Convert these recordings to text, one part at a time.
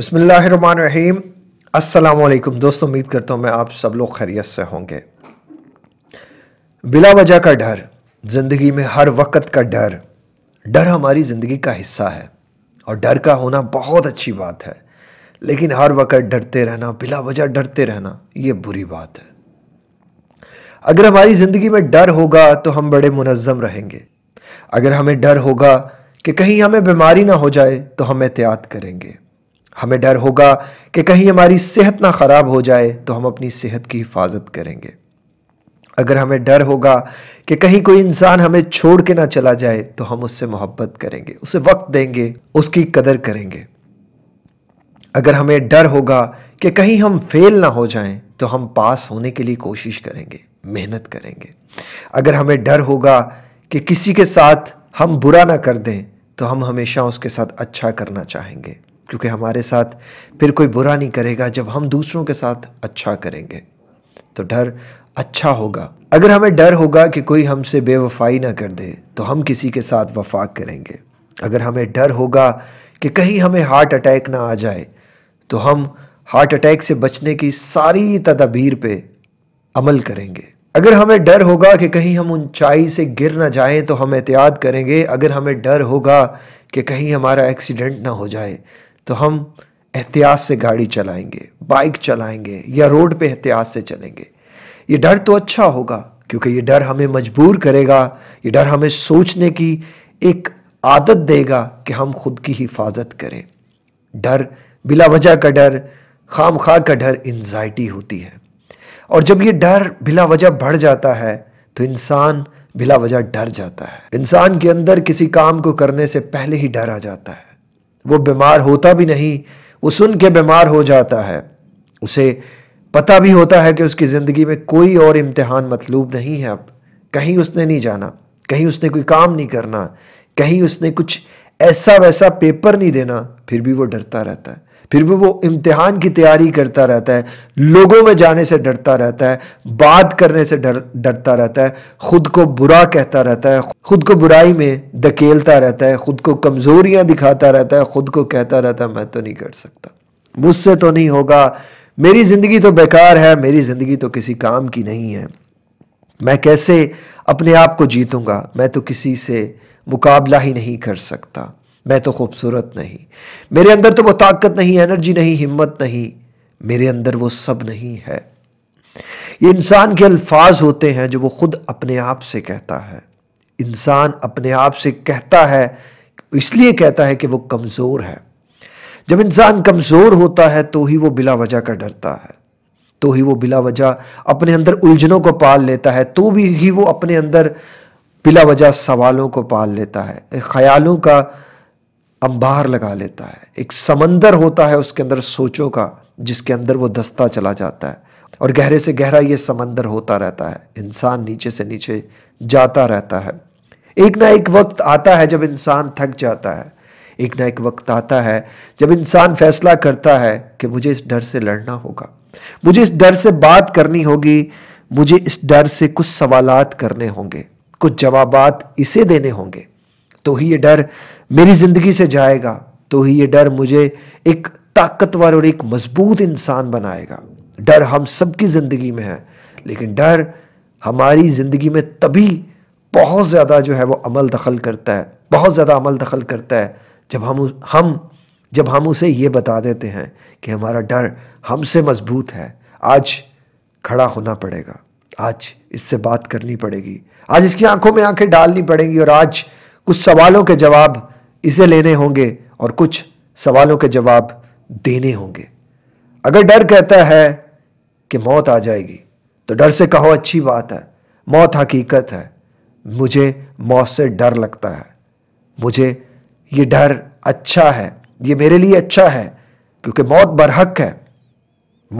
बसमीम असलकुम दोस्तों उम्मीद करता हूँ मैं आप सब लोग खैरियत से होंगे बिला वजह का डर ज़िंदगी में हर वक्त का डर डर हमारी ज़िंदगी का हिस्सा है और डर का होना बहुत अच्छी बात है लेकिन हर वक्त डरते रहना बिला वजह डरते रहना ये बुरी बात है अगर हमारी ज़िंदगी में डर होगा तो हम बड़े मुनज़म रहेंगे अगर हमें डर होगा कि कहीं हमें बीमारी ना हो जाए तो हम एहतियात करेंगे हमें डर होगा कि कहीं हमारी सेहत ना ख़राब हो जाए तो हम अपनी सेहत की हिफाजत करेंगे अगर हमें डर होगा कि कहीं कोई इंसान हमें छोड़ के ना चला जाए तो हम उससे मोहब्बत करेंगे उसे वक्त देंगे उसकी कदर करेंगे अगर हमें डर होगा कि कहीं हम फेल ना हो जाएं तो हम पास होने के लिए कोशिश करेंगे मेहनत करेंगे अगर हमें डर होगा कि किसी के साथ हम बुरा ना कर दें तो हम हमेशा उसके साथ अच्छा करना चाहेंगे क्योंकि हमारे साथ फिर कोई बुरा नहीं करेगा जब हम दूसरों के साथ अच्छा करेंगे तो डर अच्छा होगा अगर हमें डर होगा कि कोई हमसे बेवफाई ना कर दे तो हम किसी के साथ वफा करेंगे अगर हमें डर होगा कि कहीं हमें हार्ट अटैक ना आ जाए तो हम हार्ट अटैक से बचने की सारी तदाबीर पे अमल करेंगे अगर हमें डर होगा कि कहीं हम ऊंचाई से गिर ना जाएं तो हम एहतियात करेंगे अगर हमें डर होगा कि कहीं हमारा एक्सीडेंट ना हो जाए तो हम एहतियात से गाड़ी चलाएंगे बाइक चलाएंगे या रोड पे एहतियात से चलेंगे ये डर तो अच्छा होगा क्योंकि ये डर हमें मजबूर करेगा ये डर हमें सोचने की एक आदत देगा कि हम खुद की हिफाजत करें डर बिला वजह का डर खाम खा का डर एनजाइटी होती है और जब ये डर बिला वजह बढ़ जाता है तो इंसान बिला वजह डर जाता है इंसान के अंदर किसी काम को करने से पहले ही डर आ जाता है वो बीमार होता भी नहीं वो सुन के बीमार हो जाता है उसे पता भी होता है कि उसकी ज़िंदगी में कोई और इम्तहान मतलूब नहीं है अब कहीं उसने नहीं जाना कहीं उसने कोई काम नहीं करना कहीं उसने कुछ ऐसा वैसा पेपर नहीं देना फिर भी वो डरता रहता है फिर भी वो इम्तिहान की तैयारी करता रहता है लोगों में जाने से डरता रहता है बात करने से डर डरता रहता है खुद को बुरा कहता रहता है खुद को बुराई में धकेलता रहता है खुद को कमज़ोरियाँ दिखाता रहता है खुद को कहता रहता है मैं तो नहीं कर सकता मुझसे तो नहीं होगा मेरी ज़िंदगी तो बेकार है मेरी ज़िंदगी तो किसी काम की नहीं है मैं कैसे अपने आप को जीतूंगा मैं तो किसी से मुकाबला ही नहीं कर सकता मैं तो खूबसूरत नहीं मेरे अंदर तो वो ताकत नहीं एनर्जी नहीं हिम्मत नहीं मेरे अंदर वो सब नहीं है ये इंसान के अल्फाज होते हैं जो वो खुद अपने आप से कहता है इंसान अपने आप से कहता है इसलिए कहता है कि वो कमज़ोर है जब इंसान कमज़ोर होता है तो ही वो बिला वजह का डरता है तो ही वो बिला वजह अपने अंदर उलझनों को पाल लेता है तो भी ही वो अपने अंदर बिला वजह सवालों को पाल लेता है ख्यालों का अंबार लगा लेता है एक समंदर होता है उसके अंदर सोचों का जिसके अंदर वो दस्ता चला जाता है और गहरे से गहरा ये समंदर होता रहता है इंसान नीचे से नीचे जाता रहता है एक ना एक वक्त आता है जब इंसान थक जाता है एक ना एक वक्त आता है जब इंसान फैसला करता है कि मुझे इस डर से लड़ना होगा मुझे इस डर से बात करनी होगी मुझे इस डर से कुछ सवालात करने होंगे कुछ जवाबात इसे देने होंगे तो ही ये डर मेरी ज़िंदगी से जाएगा तो ही ये डर मुझे एक ताकतवर और एक मजबूत इंसान बनाएगा डर हम सबकी ज़िंदगी में है लेकिन डर हमारी ज़िंदगी में तभी बहुत ज़्यादा जो है वो अमल दखल करता है बहुत ज़्यादा अमल दखल करता है जब हम हम जब हम उसे ये बता देते हैं कि हमारा डर हमसे मजबूत है आज खड़ा होना पड़ेगा आज इससे बात करनी पड़ेगी आज इसकी आंखों में आंखें डालनी पड़ेंगी और आज कुछ सवालों के जवाब इसे लेने होंगे और कुछ सवालों के जवाब देने होंगे अगर डर कहता है कि मौत आ जाएगी तो डर से कहो अच्छी बात है मौत हकीकत है मुझे मौत से डर लगता है मुझे ये डर अच्छा है ये मेरे लिए अच्छा है क्योंकि मौत बरहक है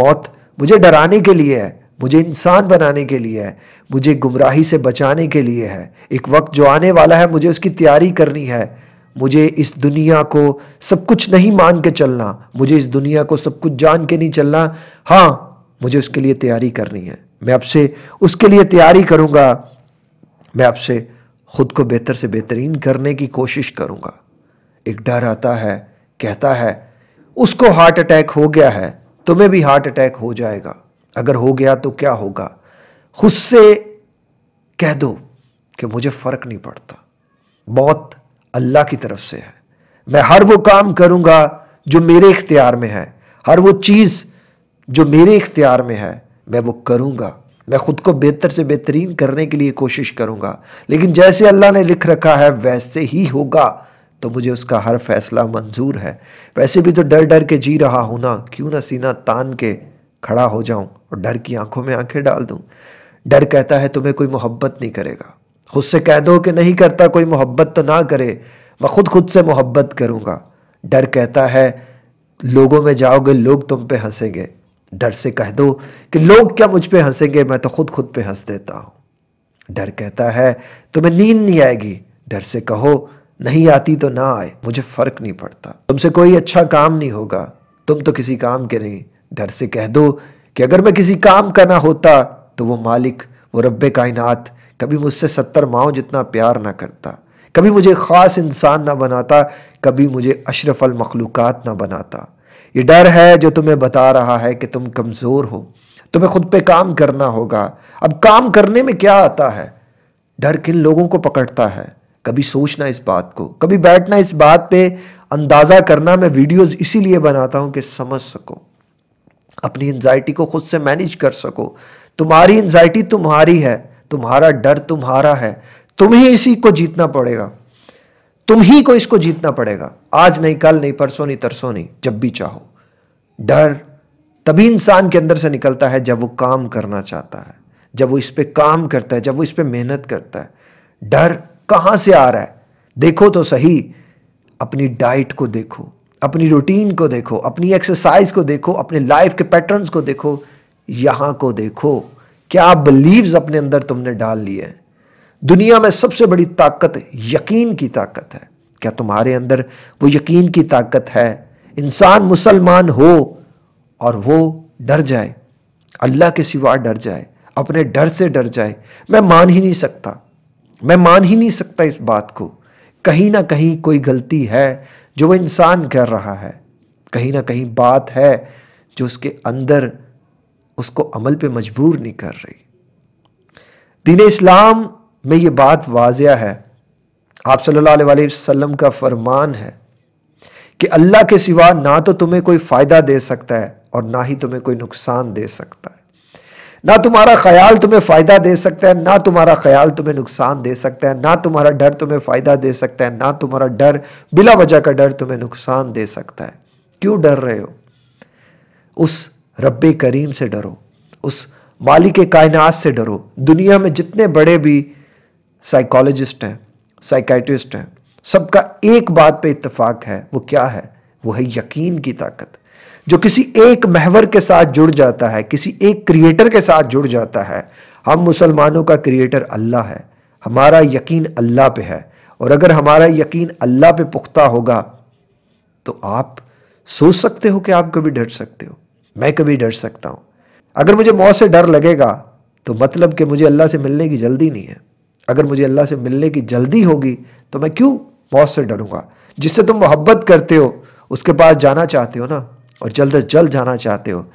मौत मुझे डराने के लिए है मुझे इंसान बनाने के लिए है मुझे गुमराही से बचाने के लिए है एक वक्त जो आने वाला है मुझे उसकी तैयारी करनी है मुझे इस दुनिया को सब कुछ नहीं मान के चलना मुझे इस दुनिया को सब कुछ जान के नहीं चलना हाँ मुझे उसके लिए तैयारी करनी है मैं आपसे उसके लिए तैयारी करूँगा मैं आपसे खुद को बेहतर से बेहतरीन करने की कोशिश करूँगा एक डर आता है कहता है उसको हार्ट अटैक हो गया है तुम्हें भी हार्ट अटैक हो जाएगा अगर हो गया तो क्या होगा खुद से कह दो कि मुझे फ़र्क नहीं पड़ता बहुत अल्लाह की तरफ से है मैं हर वो काम करूँगा जो मेरे इख्तियार में है हर वो चीज़ जो मेरे इख्तियार में है मैं वो करूँगा मैं ख़ुद को बेहतर से बेहतरीन करने के लिए कोशिश करूँगा लेकिन जैसे अल्लाह ने लिख रखा है वैसे ही होगा तो मुझे उसका हर फैसला मंजूर है वैसे भी तो डर डर के जी रहा हूँ ना क्यों ना सीना तान के खड़ा हो जाऊँ और डर की आंखों में आंखें डाल दूं डर कहता है तुम्हें कोई मोहब्बत नहीं करेगा खुद से कह दो कि नहीं करता कोई मोहब्बत तो ना करे मैं खुद खुद से मोहब्बत करूंगा डर कहता है लोगों में जाओगे लोग तुम पे हंसेंगे डर से कह दो कि लोग क्या मुझ पे हंसेंगे मैं तो खुद खुद पे हंस देता हूँ डर कहता है तुम्हें नींद नहीं आएगी डर से कहो नहीं आती तो ना आए मुझे फ़र्क नहीं पड़ता तुमसे कोई अच्छा काम नहीं होगा तुम तो किसी काम के नहीं डर से कह दो कि अगर मैं किसी काम का ना होता तो वो मालिक वो रब कायनात कभी मुझसे सत्तर माओ जितना प्यार ना करता कभी मुझे ख़ास इंसान ना बनाता कभी मुझे अशरफल मखलूक़ात ना बनाता ये डर है जो तुम्हें बता रहा है कि तुम कमज़ोर हो तुम्हें खुद पे काम करना होगा अब काम करने में क्या आता है डर किन लोगों को पकड़ता है कभी सोचना इस बात को कभी बैठना इस बात पे अंदाज़ा करना मैं वीडियोस इसीलिए बनाता हूँ कि समझ सकूँ अपनी एनजाइटी को खुद से मैनेज कर सको तुम्हारी एनजाइटी तुम्हारी है तुम्हारा डर तुम्हारा है तुम्हें इसी को जीतना पड़ेगा तुम ही को इसको जीतना पड़ेगा आज नहीं कल नहीं परसों नहीं तरसों नहीं जब भी चाहो डर तभी इंसान के अंदर से निकलता है जब वो काम करना चाहता है जब वो इस पर काम करता है जब वो इस पर मेहनत करता है डर कहाँ से आ रहा है देखो तो सही अपनी डाइट को देखो अपनी रूटीन को देखो अपनी एक्सरसाइज को देखो अपने लाइफ के पैटर्न्स को देखो यहाँ को देखो क्या बिलीव्स अपने अंदर तुमने डाल लिए हैं दुनिया में सबसे बड़ी ताकत यकीन की ताकत है क्या तुम्हारे अंदर वो यकीन की ताकत है इंसान मुसलमान हो और वो डर जाए अल्लाह के सिवा डर जाए अपने डर से डर जाए मैं मान ही नहीं सकता मैं मान ही नहीं सकता इस बात को कहीं ना कहीं कोई गलती है जो वो इंसान कर रहा है कहीं ना कहीं बात है जो उसके अंदर उसको अमल पे मजबूर नहीं कर रही दीन इस्लाम में ये बात वाजिया है आप सल्लल्लाहु अलैहि वसल्लम का फरमान है कि अल्लाह के सिवा ना तो तुम्हें कोई फ़ायदा दे सकता है और ना ही तुम्हें कोई नुकसान दे सकता है ना तुम्हारा ख्याल तुम्हें फ़ायदा दे सकता है ना तुम्हारा ख्याल तुम्हें नुकसान दे सकता है ना तुम्हारा डर तुम्हें फ़ायदा दे सकता है ना तुम्हारा डर बिला वजह का डर तुम्हें नुकसान दे सकता है क्यों डर रहे हो उस रब करीम से डरो उस मालिक कायनात से डरो दुनिया में जितने बड़े भी साइकोलॉजिस्ट हैं साइकाइट्रिस्ट हैं सबका एक बात पे इत्तेफाक है वो क्या है वो है यकीन की ताकत जो किसी एक महवर के साथ जुड़ जाता है किसी एक क्रिएटर के साथ जुड़ जाता है हम मुसलमानों का क्रिएटर अल्लाह है हमारा यकीन अल्लाह पे है और अगर हमारा यकीन अल्लाह पे पुख्ता होगा तो आप सोच सकते हो कि आप कभी डर सकते हो मैं कभी डर सकता हूँ अगर मुझे मौत से डर लगेगा तो मतलब कि मुझे अल्लाह से मिलने की जल्दी नहीं है अगर मुझे अल्लाह से मिलने की जल्दी होगी तो मैं क्यों मौत से डरूंगा जिससे तुम मोहब्बत करते हो उसके पास जाना चाहते हो ना और जल्द अज जल्द जाना चाहते हो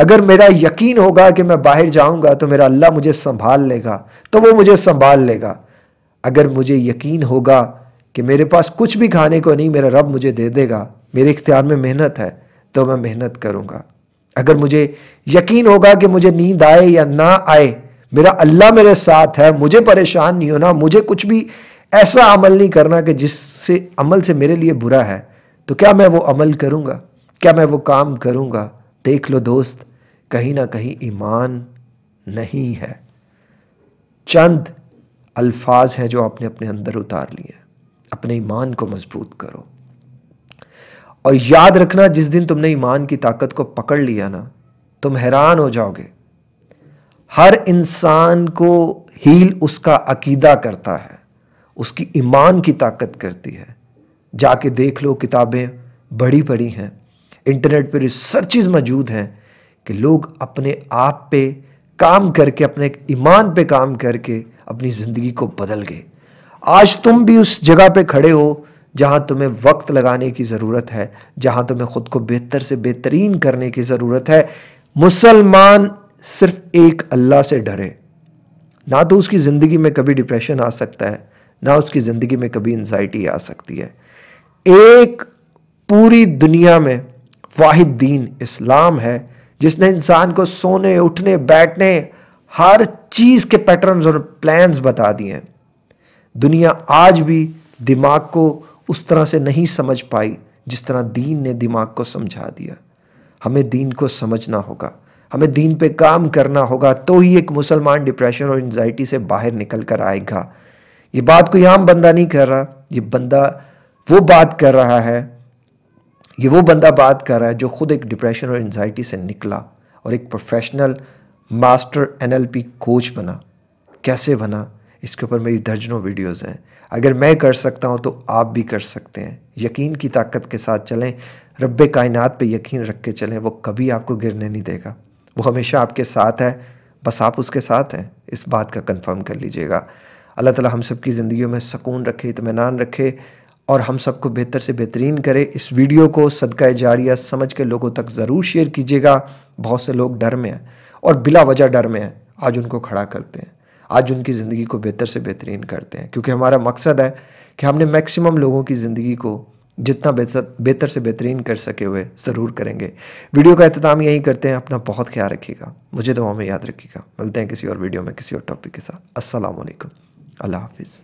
अगर मेरा यकीन होगा कि मैं बाहर जाऊंगा तो मेरा अल्लाह मुझे संभाल लेगा तो वो मुझे संभाल लेगा अगर मुझे यकीन होगा कि मेरे पास कुछ भी खाने को नहीं मेरा रब मुझे दे देगा मेरे इख्तियार में मेहनत है तो मैं मेहनत करूँगा अगर मुझे यकीन होगा कि मुझे नींद आए या ना आए मेरा अल्लाह मेरे साथ है मुझे परेशान नहीं होना मुझे कुछ भी ऐसा अमल नहीं करना कि जिससे अमल से मेरे लिए बुरा है तो क्या मैं वो अमल करूँगा क्या मैं वो काम करूँगा देख लो दोस्त कहीं ना कहीं ईमान नहीं है चंद अल्फाज हैं जो आपने अपने अंदर उतार लिए अपने ईमान को मजबूत करो और याद रखना जिस दिन तुमने ईमान की ताकत को पकड़ लिया ना तुम हैरान हो जाओगे हर इंसान को हील उसका अकीदा करता है उसकी ईमान की ताकत करती है जाके देख लो किताबें बड़ी बड़ी हैं इंटरनेट पर रिसर्च मौजूद हैं कि लोग अपने आप पे काम करके अपने ईमान पे काम करके अपनी ज़िंदगी को बदल गए आज तुम भी उस जगह पे खड़े हो जहाँ तुम्हें वक्त लगाने की ज़रूरत है जहाँ तुम्हें ख़ुद को बेहतर से बेहतरीन करने की ज़रूरत है मुसलमान सिर्फ एक अल्लाह से डरे ना तो उसकी ज़िंदगी में कभी डिप्रेशन आ सकता है ना उसकी ज़िंदगी में कभी एनजाइटी आ सकती है एक पूरी दुनिया में वाहिद दीन इस्लाम है जिसने इंसान को सोने उठने बैठने हर चीज़ के पैटर्न्स और प्लान्स बता दिए हैं दुनिया आज भी दिमाग को उस तरह से नहीं समझ पाई जिस तरह दीन ने दिमाग को समझा दिया हमें दीन को समझना होगा हमें दीन पे काम करना होगा तो ही एक मुसलमान डिप्रेशन और एनजाइटी से बाहर निकल कर आएगा ये बात कोई आम बंदा नहीं कर रहा ये बंदा वो बात कर रहा है ये वो बंदा बात कर रहा है जो ख़ुद एक डिप्रेशन और एनजाइटी से निकला और एक प्रोफेशनल मास्टर एनएलपी कोच बना कैसे बना इसके ऊपर मेरी दर्जनों वीडियोस हैं अगर मैं कर सकता हूँ तो आप भी कर सकते हैं यकीन की ताकत के साथ चलें रब कायनात पे यकीन रख के चलें वो कभी आपको गिरने नहीं देगा वो हमेशा आपके साथ है बस आप उसके साथ हैं इस बात का कंफर्म कर लीजिएगा अल्लाह ताला हम सब की ज़िंदगी में सुकून रखे इतमान रखे और हम सबको बेहतर से बेहतरीन करे इस वीडियो को सदका जारिया समझ के लोगों तक ज़रूर शेयर कीजिएगा बहुत से लोग डर में हैं और बिला वजह डर में हैं आज उनको खड़ा करते हैं आज उनकी ज़िंदगी को बेहतर से बेहतरीन करते हैं क्योंकि हमारा मकसद है कि हमने मैक्सिमम लोगों की ज़िंदगी को जितना बेहतर से बेहतरीन कर सके हुए ज़रूर करेंगे वीडियो का अहतमाम यही करते हैं अपना बहुत ख्याल रखिएगा मुझे तो हमें याद रखिएगा मिलते हैं किसी और वीडियो में किसी और टॉपिक के साथ असलम अल्लाह हाफिज़